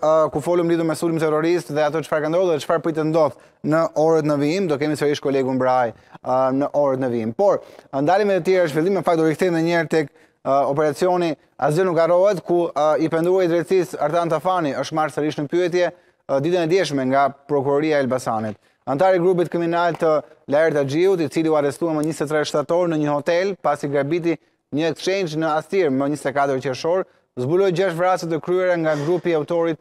ku folëm lidu me sulim terrorist dhe ato qëfar ka ndodhë dhe qëfar për i të ndodhë në orët në vijim, do kemi sërish kolegun braj në orët në vijim. Por, ndalim të tjera është fillim, në fakt do i këthejnë në njerë të operacioni Azil nuk arrojët, ku i pëndruaj drecis Artan Tafani është marë sërish në pyetje ditën e djeshme nga Prokuroria Elbasanit. Antari grupit kriminal të Lajrë të Gjiut, i cili u arestua më 23 shtator në një hotel, pas i grabiti një exchange në Astir, më 24 qërëshor, zbuloj gjesh vrasët të kryera nga grupi autorit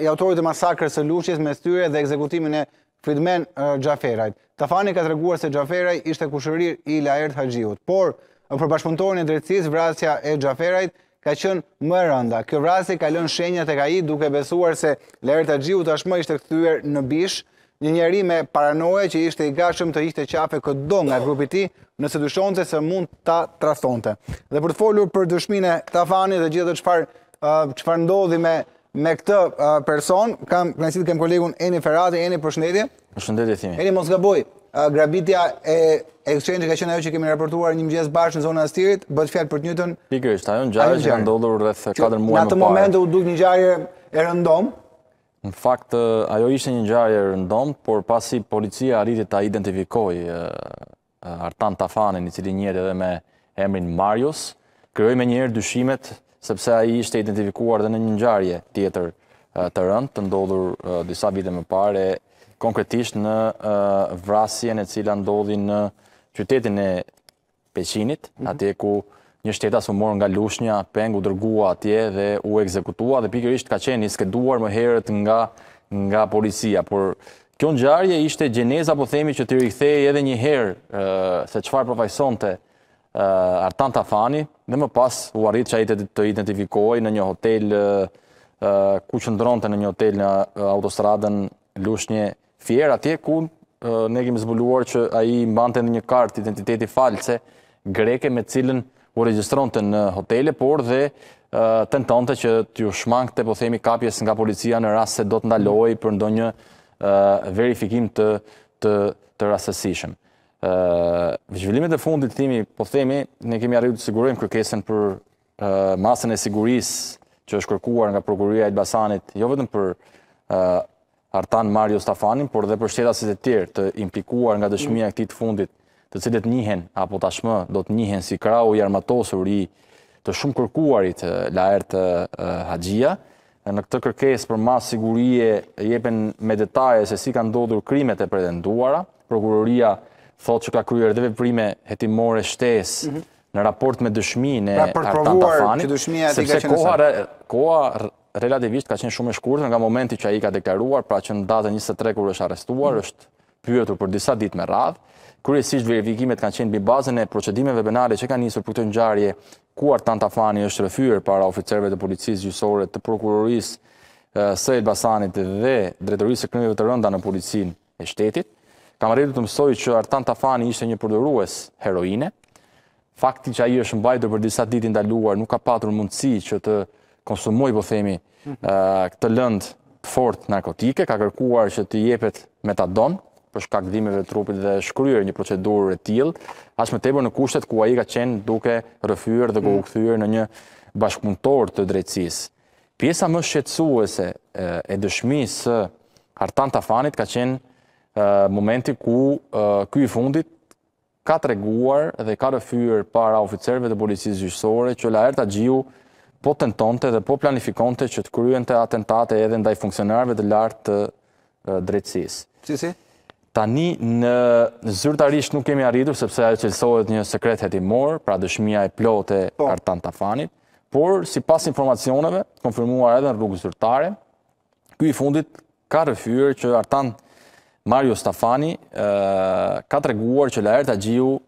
i autorit të masakrës së Lushnjës me thyrje dhe ekzekutimin e Fridmen Xhaferajt. Tafani ka treguar se Xhaferaj ishte kushërir i Laert Haxhiut, por për bashkëpunëtorin e drejtësisë vrasja e Xhaferajt ka qenë më e rënda. Kjo vrasje ka lënë shenjat ka i duke besuar se Laert Haxhiu tashmë ishte kthyer në bishë një njeri me paranoje që ishte i gashëm të ishte qafe këtë do nga grupi ti nëse dushonë se se mund të trastonte. Dhe për të folur për dushmine të fani dhe gjithë të qëfar, qëfar uh, ndodhi me, me këtë uh, person, kam kënësit kem kolegun Eni Ferrati, Eni për shëndetje. shëndetje, thimi. Eni Mosgaboj, uh, grabitja e exchange ka qenë ajo që kemi raportuar një mëgjes bashkë në zonën e Astirit, bëhet fjalë për Newton. Pikërisht, ajo ngjarje që ka ndodhur rreth 4 muaj më parë. Në atë moment u duk një ngjarje e rëndom, Në fakt, ajo ishte një gjarje rëndomt, por pasi policia arriti ta identifikoj Artan Tafanin, i cili njërë edhe me emrin Marius, kërëj me njërë dyshimet, sepse aji ishte identifikuar dhe në një njarje tjetër të rënd, të ndodhur disa vite më pare, konkretisht në vrasjen e cila ndodhi në qytetin e Peqinit, mhm. atje ku një shteta së morë nga Lushnja, pengu dërgua atje dhe u ekzekutua dhe pikërisht ka qenë i skeduar më herët nga policia. Por kjo në gjarje ishte gjeneza po themi që të rikthej edhe një herë se qëfar përfajson të Artan Tafani dhe më pas u arrit që a i të identifikoj në një hotel ku qëndron të në një hotel në autostradën Lushnje fjera atje ku ne kemi zbuluar që a i mbante në një kartë identiteti falce greke me cilën u registronte në hotele, por dhe tentante që t'ju shmangë të po themi kapjes nga policia në rrasë se do të ndaloj për ndo një verifikim të rrasësishëm. Vëzhvillimet e fundit timi, po themi, ne kemi arritu të sigurim kërkesen për masën e siguris që është kërkuar nga Prokuria e Basanit, jo vetëm për artan Mario Stafanin, por dhe për shtetasit e tjerë të implikuar nga dëshmija këti të fundit të cilët njihen apo tashmë do të njihen si krau i armatosur i të shumë kërkuarit Laert Haxhia në këtë kërkesë për mas sigurie jepen me detaje se si ka ndodhur krimet e pretenduara. Prokuroria thotë që ka kryer dhe veprime hetimore shtesë mm -hmm. në raport me dëshminë e pra, Artan Tafani. Që dëshmia ka qenë koha, re, koha relativisht ka qenë shumë e shkurtër nga momenti që ai ka deklaruar, pra që në datën 23 kur është arrestuar, mm është pyetur për disa ditë me radhë kryesisht verifikimet kanë qenë mbi bazën e procedimeve penale që kanë nisur për këtë ngjarje, ku Artan Tafani është rëfyer para oficerëve të policisë gjyqësore, të prokurorisë së Elbasanit dhe drejtorisë së krimeve të rënda në policinë e shtetit. Kam arritur të mësoj që Artan Tafani ishte një përdorues heroine. Fakti që ai është mbajtur për disa ditë ndaluar nuk ka patur mundësi që të konsumoj, po themi, këtë lëndë fort narkotike, ka kërkuar që të jepet metadon, për shkak dhimeve të trupit dhe shkryrë një procedurë e tillë, as më tepër në kushtet ku ai ka qenë duke rëfyrë dhe u mm. kthyer në një bashkëpunëtor të drejtësisë. Pjesa më shqetësuese e, dëshmisë së Hartan Tafanit ka qenë momenti ku ky i fundit ka të reguar dhe ka rëfyrë para oficerve të policisë gjyqësore që Laerta Gjiu po tentonte dhe po planifikonte që të kryen të atentate edhe ndaj funksionarve të lartë të drejtsis. Si, si? Tani në zyrtarisht nuk kemi arritur sepse ajo qelsohet një sekret hetimor, pra dëshmia e plotë e po. Artan Tafanit, por si pas informacioneve, konfirmuar edhe në rrugë zyrtare, ky i fundit ka rëfyrë që Artan Mario Stafani ka të reguar që Laerta Gjiu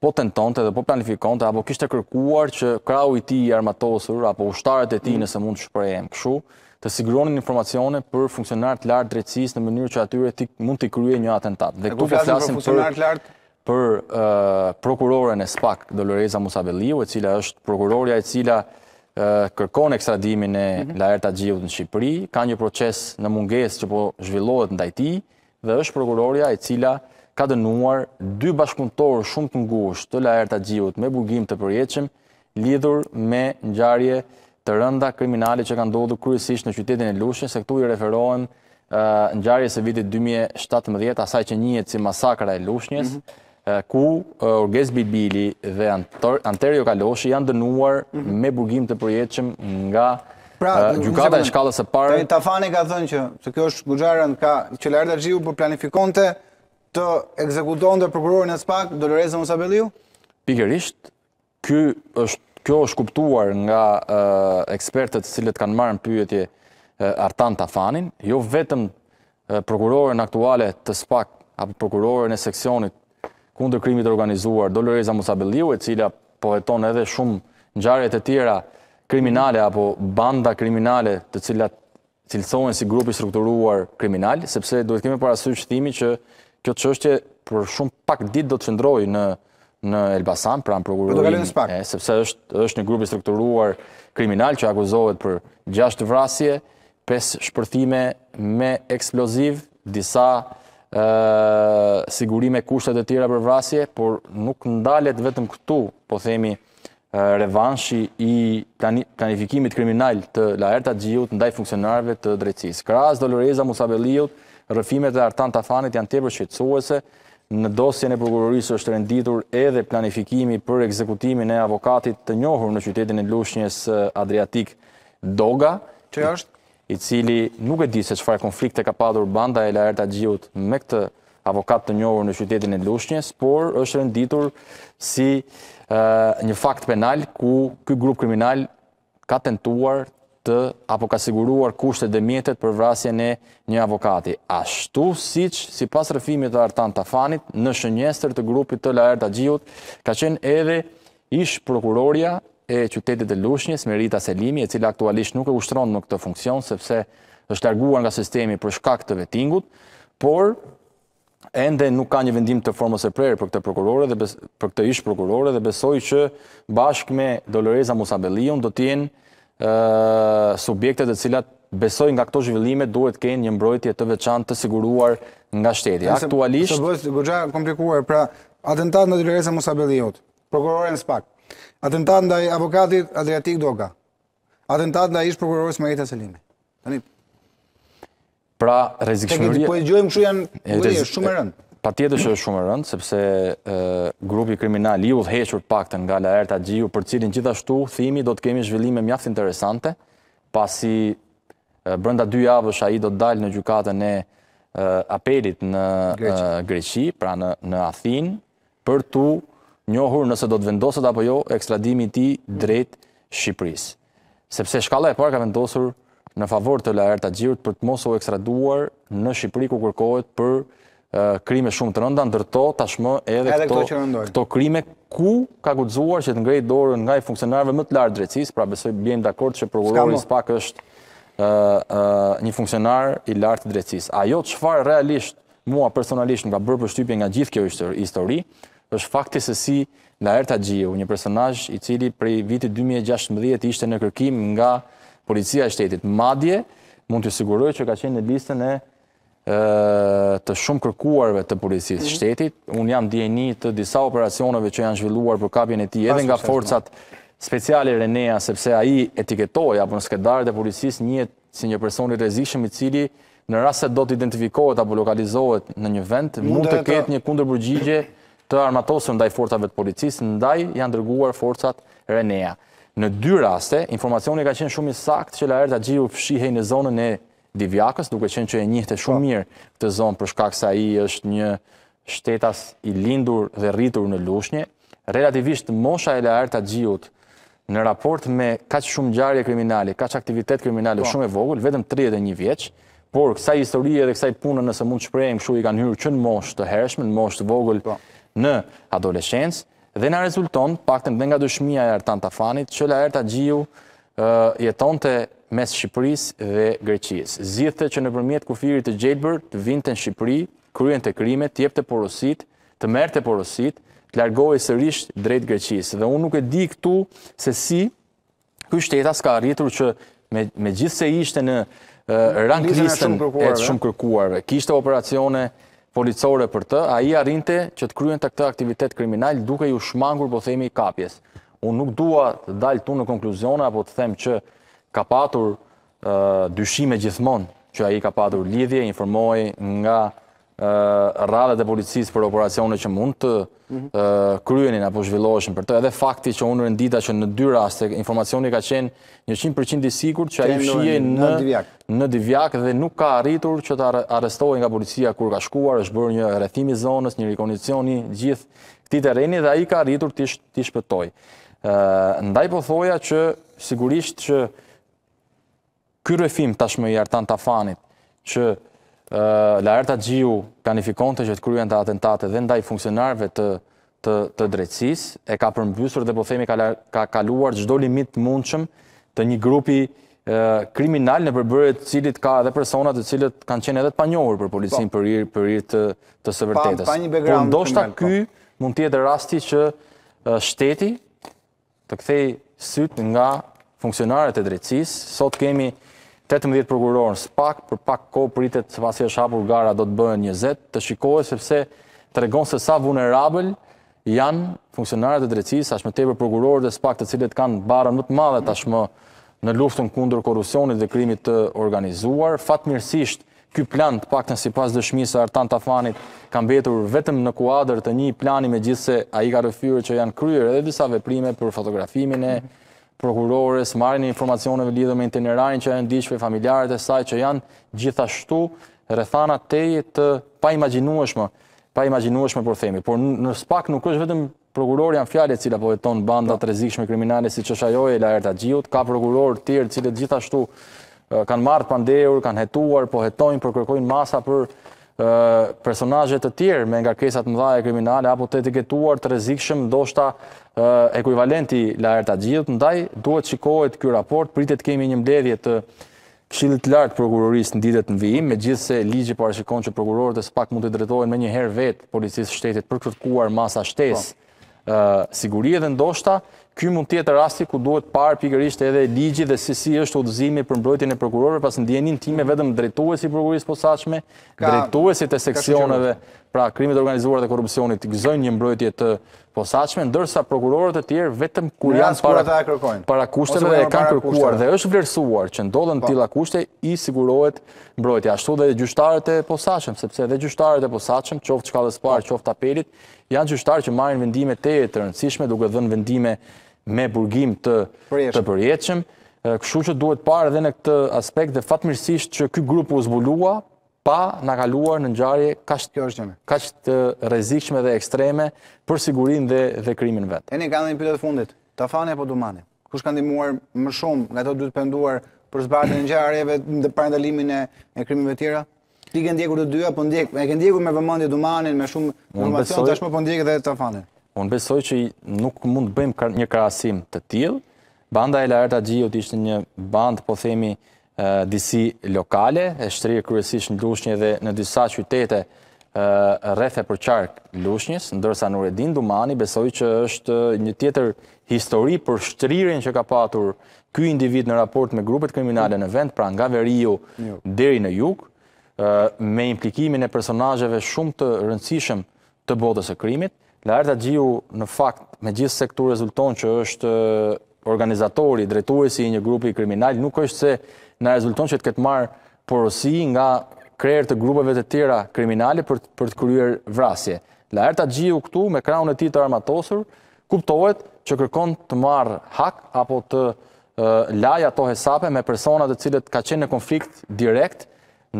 po tentonte dhe po planifikonte apo kishte kërkuar që krau i tij i armatosur apo ushtarët e tij mm. nëse mund të shprehem kështu të siguronin informacione për funksionar të lartë drejtësisë në mënyrë që atyre ti mund të kryej një atentat. Dhe këtu po flasim për funksionar të lartë për uh, prokuroren e SPAK Doloreza Musavelliu, e cila është prokuroria e cila uh, kërkon ekstradimin e mm -hmm. Laert Axhiut në Shqipëri, ka një proces në mungesë që po zhvillohet ndaj tij dhe është prokuroria e cila ka dënuar dy bashkëpunëtorë shumë të ngushtë të Laerta Xhiut me burgim të përjetshëm lidhur me ngjarje të rënda kriminale që kanë ndodhur kryesisht në qytetin e Lushnjës, se këtu i referohen uh, ngjarjes së vitit 2017, asaj që njihet si masakra e Lushnjës, mm -hmm. ku uh, Orges Bibili dhe Antor, Anterio Kaloshi janë dënuar mm -hmm. me burgim të përjetshëm nga Pra, e shkallës e parë... Tafani ka thënë që, se kjo është gugjarën ka... Qelarda Xhiu për po planifikonte të ekzekuton dhe prokurorin e spak, Dolores Musa Beliu? Pikërisht, kjo është Kjo është kuptuar nga ekspertët cilët kanë marrë në pyjetje Artan Tafanin, jo vetëm prokurorin aktuale të spak, apo prokurorin e seksionit kundër krimit organizuar, Doloreza Musabelliu, e cila poheton edhe shumë gjarët e tjera kriminale, apo banda kriminale të cilat cilësohen si grupi strukturuar kriminal, sepse duhet kemi parasysh thimi që kjo të për shumë pak dit do të qëndroj në në Elbasan, pra në prokurorin, sepse është është një grup i strukturuar kriminal që akuzohet për gjashtë vrasje, pesë shpërthime me eksploziv, disa ë siguri me kushtet e tjera për vrasje, por nuk ndalet vetëm këtu, po themi revanshi i planifikimit kriminal të Laerta Xhiut ndaj funksionarëve të drejtësisë. Kras Doloreza Musabelliut rëfimet e artan të thanit janë tjepër shqetësuese. në dosjen e prokurorisë është renditur edhe planifikimi për ekzekutimin e avokatit të njohur në qytetin e lushnjës Adriatik Doga, që është? i cili nuk e di se qëfar konflikt e ka padur banda e lajrë të gjiut me këtë avokat të njohur në qytetin e lushnjës, por është renditur si një fakt penal ku këj grup kriminal ka tentuar të apo ka siguruar kushtet dhe mjetet për vrasjen e një avokati. Ashtu siç sipas rrëfimit të Artan Tafanit në shënjestër të grupit të Laerta Xhiut, ka qenë edhe ish prokuroria e qytetit të Lushnjës, Merita Selimi, e cila aktualisht nuk e ushtron në këtë funksion sepse është larguar nga sistemi për shkak të vettingut, por ende nuk ka një vendim të formës së prerë për këtë prokurore dhe për këtë ish prokurore dhe besoj që bashkë me Doloreza Musabellion do të jenë subjekte të cilat besoj nga këto zhvillime duhet kënë një mbrojtje të veçan të siguruar nga shteti. Aktualisht... Se bëjtë gëgja komplikuar, pra atentat në Dilerese Musa prokurorën Spak, atentat në avokatit Adriatik Doga, atentat në ish prokurorës Marita Selimi. Pra rezikshmëria... Po e gjojmë që janë po shumë e rëndë. Pa tjetër që është shumë rëndë, sepse grupi kriminal i u dheqër pakten nga Laerta Gjiu, për cilin gjithashtu thimi do të kemi zhvillime mjaft interesante, pasi brënda dy javësh a i do të dalë në gjukatën e, apelit në Greqi. pra në, Athin, për tu njohur nëse do të vendoset apo jo ekstradimi ti drejt Shqipëris. Sepse shkalla e parë ka vendosur në favor të Laerta gjirët për të mos u ekstraduar në Shqipëri ku kërkohet për krime shumë të rënda, ndërto tashmë edhe këto krime ku ka gudzuar që të ngrejt dorën nga i funksionarve më të lartë drecis, pra besoj bjenë dakord që prokurori pak është një funksionar i lartë drecis. Ajo të shfar realisht mua personalisht nga bërë pështypje nga gjithë kjo histori, është fakti se si nga Erta Gjiu, një personaj i cili prej viti 2016 ishte në kërkim nga policia e shtetit. Madje mund të siguroj që ka qenë në listën e të shumë kërkuarve të policisë mhm. shtetit. Unë jam djeni të disa operacioneve që janë zhvilluar për kapjen e ti edhe nga forcat speciale Renea, sepse a i etiketoj apo në skedarët e policisë njët si një personit rezishëm i cili në rrasë do të identifikohet apo lokalizohet në një vend, mund të ketë një kunder përgjigje të armatosën ndaj forcave të policisë, ndaj janë dërguar forcat Renea. Në dy raste, informacioni ka qenë shumë i sakt që la erë të në zonën e Divjakës, duke qenë që e njëhte shumë po. mirë këtë zonë për shkak sa i është një shtetas i lindur dhe rritur në lushnje. Relativisht mosha e lajrë të gjiut në raport me ka që shumë gjarje kriminali, ka që aktivitet kriminali po. shumë e vogël, vetëm 31 vjeqë, por kësa historie dhe kësa i punë nëse mund të shprejmë këshu i kanë hyrë që në moshë të hershme, në moshë të vogël po. në adolescencë, dhe në rezulton pak të dhe nga dushmija e artan Tafanit, fanit, që la erta gjiu, jetonte mes Shqipërisë dhe Greqisë. të që nëpërmjet kufirit të gjelbër të vinte në Shqipëri, kryen të krime, të jep të porosit, të merë të porosit, të largohi sërish drejt Greqisë. Dhe unë nuk e di këtu se si kështë shteta s'ka arritur që me, me gjithë se ishte në uh, rang listën e të shumë kërkuarve, kishte operacione policore për të, a i arrinte që të kryen të këtë aktivitet kriminal duke ju shmangur, po themi, kapjes. Unë nuk dua të dalë tu në konkluzionë, apo të them që ka patur dyshime gjithmonë, që aji ka patur lidhje, informoj nga rrave e policis për operacione që mund të mhm. kryenin apo zhvilloheshin Për të edhe fakti që unë rëndita që në dy raste informacioni ka qenë 100% i disikur që a i në, në divjak dhe nuk ka arritur që të arestohi nga policia kur ka shkuar, është bërë një rethimi zonës, një rekondicioni gjithë këti të dhe a i ka arritur të shpëtoj ndaj po thoja që sigurisht që kërë e fim tashmë i artan të afanit që Laerta Gjiu planifikon të që të kryen të atentate dhe ndaj funksionarve të të e ka përmbysur dhe po themi ka kaluar gjdo limit mundshëm të një grupi kriminal në përbërët cilit ka edhe personat të cilit kanë qenë edhe të panjohur për policin po. për irë të së vërtetës. Po ndoshta këj po. mund tjetë rasti që shteti të kthej syt nga funksionarët e drejtësisë. Sot kemi 18 prokurorë spak, për pak kohë pritet se pasi është hapur gara do të bëhen 20, të shikohet sepse tregon se sa vulnerabël janë funksionarët e drejtësisë, as më tepër prokurorët e spak, të cilët kanë barra më të madhe tashmë në luftën kundër korrupsionit dhe krimit të organizuar. Fatmirësisht Ky plan të paktën sipas dëshmisë së Artan Tafanit ka mbetur vetëm në kuadër të një plani megjithse ai ka rëfyer që janë kryer edhe disa veprime për fotografimin e prokurores, marrjen e informacioneve lidhur me itinerarin që janë ndihmë familjarët e saj që janë gjithashtu rrethana tej të paimagjinueshme, paimagjinueshme për themi, por në spak nuk është vetëm prokuror janë fjalë të cilat po jeton banda të rrezikshme kriminale siç është ajo e Laerta Xhiut, ka prokuror të tjerë të cilët gjithashtu kanë martë pandehur, kanë hetuar, po hetojnë, për po kërkojnë masa për personajet të tjerë me nga kesat mëdhaje kriminale, apo të etiketuar të rezikshëm, ndoshta ekuivalenti la erta gjithë, ndaj duhet shikohet kjo raport, pritet kemi një mbledhje të këshillit lartë prokurorisë në ditet në vijim, me gjithë se ligje parashikon që prokurorët e spak mund të dretojnë me një herë vetë policisë shtetit për kërkuar masa shtesë po. sigurie dhe ndoshta, Ky mund tjetë rasti ku duhet parë pikërisht edhe ligji dhe si si është udhëzimi për mbrojtjen e prokurorëve, pas ndjenin time vetëm drejtuesi i prokurisë posaçme, drejtuesi të seksioneve, pra krimit organizuar dhe të gëzojnë një mbrojtje të posaçme, ndërsa prokurorët e tjerë vetëm kur janë para ata kushteve dhe e kanë kërkuar dhe është vlerësuar që ndodhen tila po. tilla kushte i sigurohet mbrojtja. Ashtu dhe gjyqtarët e posaçëm, sepse edhe gjyqtarët e posaçëm, qoftë shkallës parë, po. qoftë apelit, janë gjyqtarë që marrin vendime të rëndësishme duke dhënë vendime me burgim të përjeqëm, këshu që duhet parë edhe në këtë aspekt dhe fatmirësisht që këtë grupë u zbulua, pa në kaluar në njarëje ka qëtë rezikshme dhe ekstreme për sigurin dhe krimin vetë. E një ka në një pilotë fundit, të fane apo dumane? Kush ka ndimuar më shumë nga të duhet penduar për zbarët në njarëjeve dhe përndalimin e krimin vetë tjera? Ti ke ndjekur të dyja, ke ndjekur me vëmëndi dumanin, me shumë informacion, të shumë po ndjekur dhe të fane. Unë besoj që nuk mund të bëjmë një krasim të tjilë. Banda e Laerta Gjiot ishte një band, po themi, disi lokale, e shtrije kërësish në Lushnje dhe në disa qytete rrethe për qarkë Lushnjës, ndërsa në Redin Dumani besoj që është një tjetër histori për shtririn që ka patur kuj individ në raport me grupet kriminale në vend, pra nga veriju jo. deri në juk, me implikimin e personajëve shumë të rëndësishëm të bodës e krimit, Lartë Agjiu në fakt me gjithë se këtu rezulton që është organizatori, drejtuesi i një grupi kriminal, nuk është se në rezulton që të këtë marë porosi nga krejrë të grupeve të tjera kriminali për të kryer vrasje. Lartë Agjiu këtu me kraun e ti të armatosur, kuptohet që kërkon të marë hak apo të laja të hesape me personat të cilët ka qenë në konflikt direkt,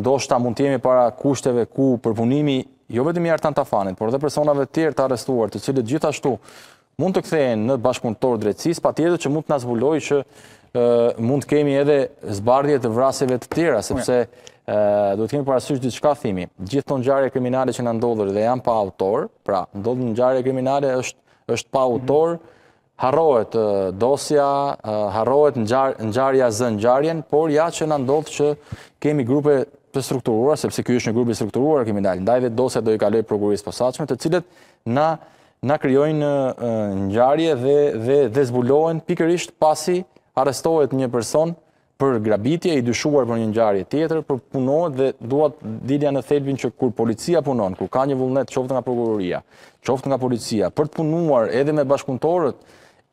ndoshta mund të jemi para kushteve ku përpunimi jo vetëm i Artan Tafanit, por edhe personave të tjerë të arrestuar, të cilët gjithashtu mund të kthehen në bashkëpunëtor drejtësis, patjetër që mund të na zbulojë që e, mund të kemi edhe zbardhje të vraseve të tjera, sepse ë do të kemi parasysh diçka thimi. Gjithë këto ngjarje kriminale që na ndodhur dhe janë pa autor, pra ndodhur ngjarje kriminale është është pa autor, mm -hmm. harrohet dosja, harrohet ngjarja zë ngjarjen, por ja që na ndodh që kemi grupe të strukturuar, sepse kjo është një grupi strukturuar, kemi dalë ndaj dhe do se do i kalojë prokurisë posaqme, të cilët na kryojnë në njarje dhe zbulohen pikërisht pasi arestohet një person për grabitje, i dyshuar për një njarje tjetër, për punohet dhe duat dilja në thelbin që kur policia punon, kur ka një vullnet qoftë nga prokuroria, qoftë nga policia, për të punuar edhe me bashkuntorët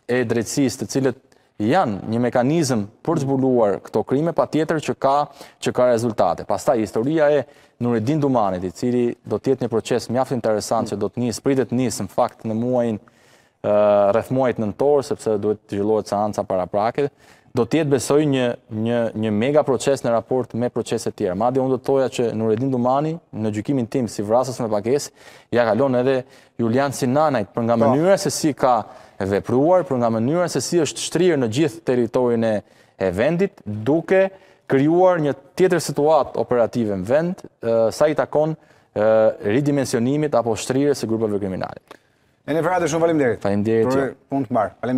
e drecis të cilët janë një mekanizm për zbuluar këto krime, pa tjetër që ka, që ka rezultate. Pastaj, historia e Nuredin Dumanit, i cili do tjetë një proces mjaftë interesant që do të njësë, pritet njësë në fakt në muajnë, uh, rreth muajt nëntor, sepse duhet të zhvillohet seanca para prake, do të jetë besoj një një një mega proces në raport me procese të tjera. Madje unë do të toja që Nuredin Dumani në gjykimin tim si vrasës me pagesë ja kalon edhe Julian Sinanajt për nga po. mënyra se si ka vepruar, për nga mënyra se si është shtrirë në gjithë teritorin e vendit, duke kryuar një tjetër situatë operative në vend, sa i takon ridimensionimit apo shtrirës e grupëve kriminalit. E në fratë, shumë falim derit. Falim derit, Për punë të marë.